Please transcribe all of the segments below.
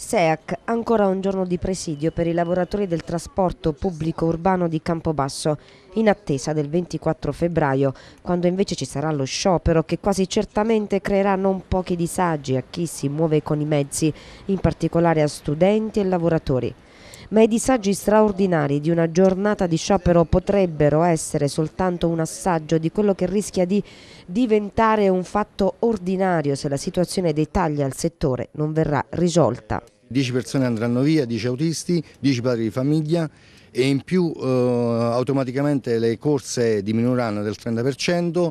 SEAC, ancora un giorno di presidio per i lavoratori del trasporto pubblico urbano di Campobasso, in attesa del 24 febbraio, quando invece ci sarà lo sciopero che quasi certamente creerà non pochi disagi a chi si muove con i mezzi, in particolare a studenti e lavoratori ma i disagi straordinari di una giornata di sciopero potrebbero essere soltanto un assaggio di quello che rischia di diventare un fatto ordinario se la situazione dei tagli al settore non verrà risolta. 10 persone andranno via, 10 autisti, 10 padri di famiglia e in più eh, automaticamente le corse diminuiranno del 30%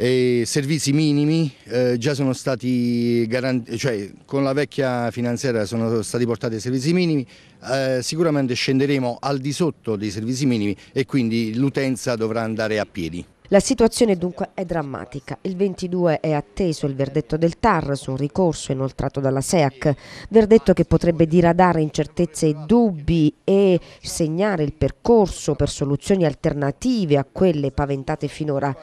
e servizi minimi eh, già sono stati garantiti, cioè con la vecchia finanziaria sono stati portati i servizi minimi, eh, sicuramente scenderemo al di sotto dei servizi minimi e quindi l'utenza dovrà andare a piedi. La situazione dunque è drammatica. Il 22 è atteso il verdetto del TAR su un ricorso inoltrato dalla SEAC, verdetto che potrebbe diradare incertezze e dubbi e segnare il percorso per soluzioni alternative a quelle paventate finora.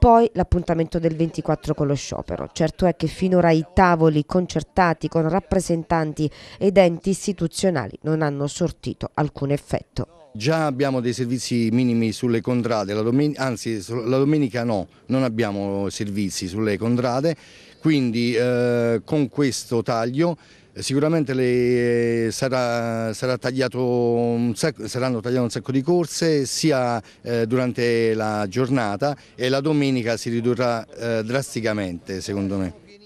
Poi l'appuntamento del 24 con lo sciopero. Certo è che finora i tavoli concertati con rappresentanti ed enti istituzionali non hanno sortito alcun effetto. Già abbiamo dei servizi minimi sulle contrade, la anzi la domenica no, non abbiamo servizi sulle contrade, quindi eh, con questo taglio eh, sicuramente le, eh, sarà, sarà sacco, saranno tagliate un sacco di corse sia eh, durante la giornata e la domenica si ridurrà eh, drasticamente secondo me.